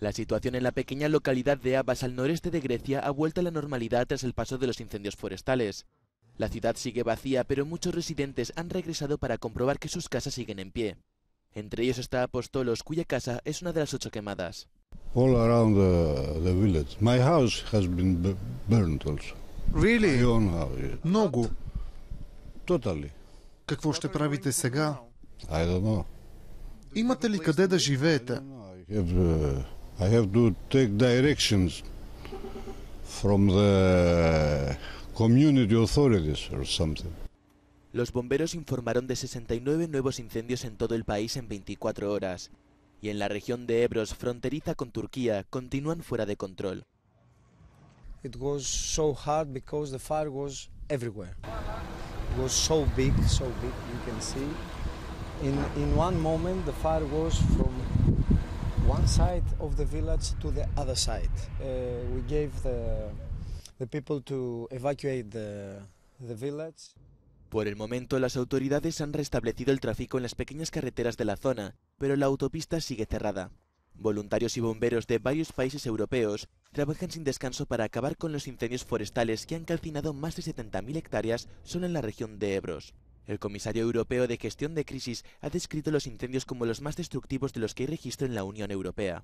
La situación en la pequeña localidad de Abbas al noreste de Grecia ha vuelto a la normalidad tras el paso de los incendios forestales. La ciudad sigue vacía, pero muchos residentes han regresado para comprobar que sus casas siguen en pie. Entre ellos está Apostolos, cuya casa es una de las ocho quemadas. All around the, village. My house has been burned also. Really? No Totally. I don't Имате ли къде да I have to take directions from the community authorities or something. Los bomberos informaron de 69 nuevos incendios en todo el país en 24 horas y en la región de Ebros, fronteriza con Turquía, continúan fuera de control. It was so hard because the fire was everywhere. It was so big, so big you can see. In in one moment the fire was from por el momento, las autoridades han restablecido el tráfico en las pequeñas carreteras de la zona, pero la autopista sigue cerrada. Voluntarios y bomberos de varios países europeos trabajan sin descanso para acabar con los incendios forestales que han calcinado más de 70.000 hectáreas solo en la región de Ebros. El comisario europeo de gestión de crisis ha descrito los incendios como los más destructivos de los que hay registro en la Unión Europea.